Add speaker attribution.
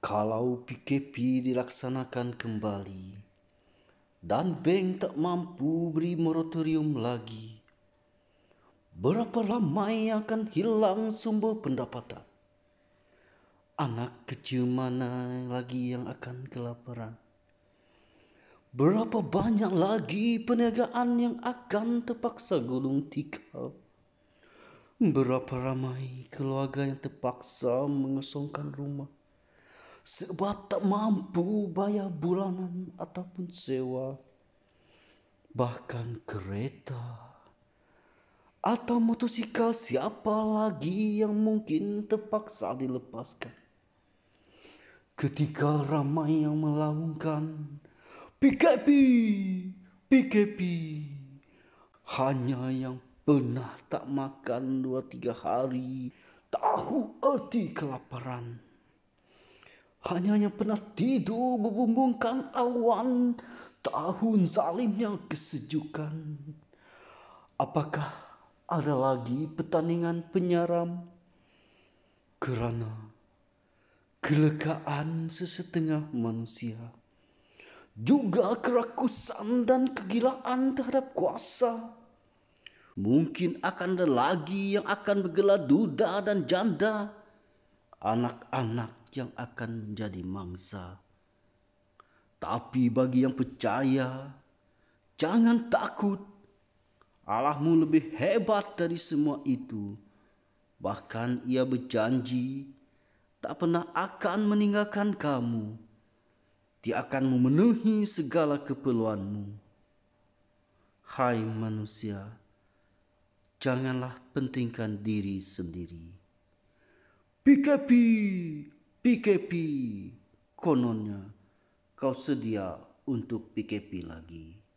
Speaker 1: Kalau PKP dilaksanakan kembali dan bank tak mampu beri moratorium lagi, berapa lama yang akan hilang sumber pendapatan? Anak kecil mana lagi yang akan kelaparan? Berapa banyak lagi perniagaan yang akan terpaksa gulung tikar? Berapa ramai keluarga yang terpaksa mengosongkan rumah? sebab tak mampu bayar bulanan ataupun sewa, bahkan kereta atau motosikal siapa lagi yang mungkin terpaksa dilepaskan. Ketika ramai yang melaungkan PKP, PKP, hanya yang pernah tak makan dua tiga hari tahu arti kelaparan hanya yang pernah tidur membumbungkan awan tahun zalim yang kesejukan. Apakah ada lagi pertandingan penyaram? Kerana kelekaan sesetengah manusia juga kerakusan dan kegilaan terhadap kuasa. Mungkin akan ada lagi yang akan bergelar duda dan janda anak-anak yang akan menjadi mangsa. Tapi bagi yang percaya, jangan takut. Allahmu lebih hebat dari semua itu. Bahkan ia berjanji tak pernah akan meninggalkan kamu. Dia akan memenuhi segala keperluanmu. Hai manusia, janganlah pentingkan diri sendiri PKP, PKP, kononnya kau sedia untuk PKP lagi.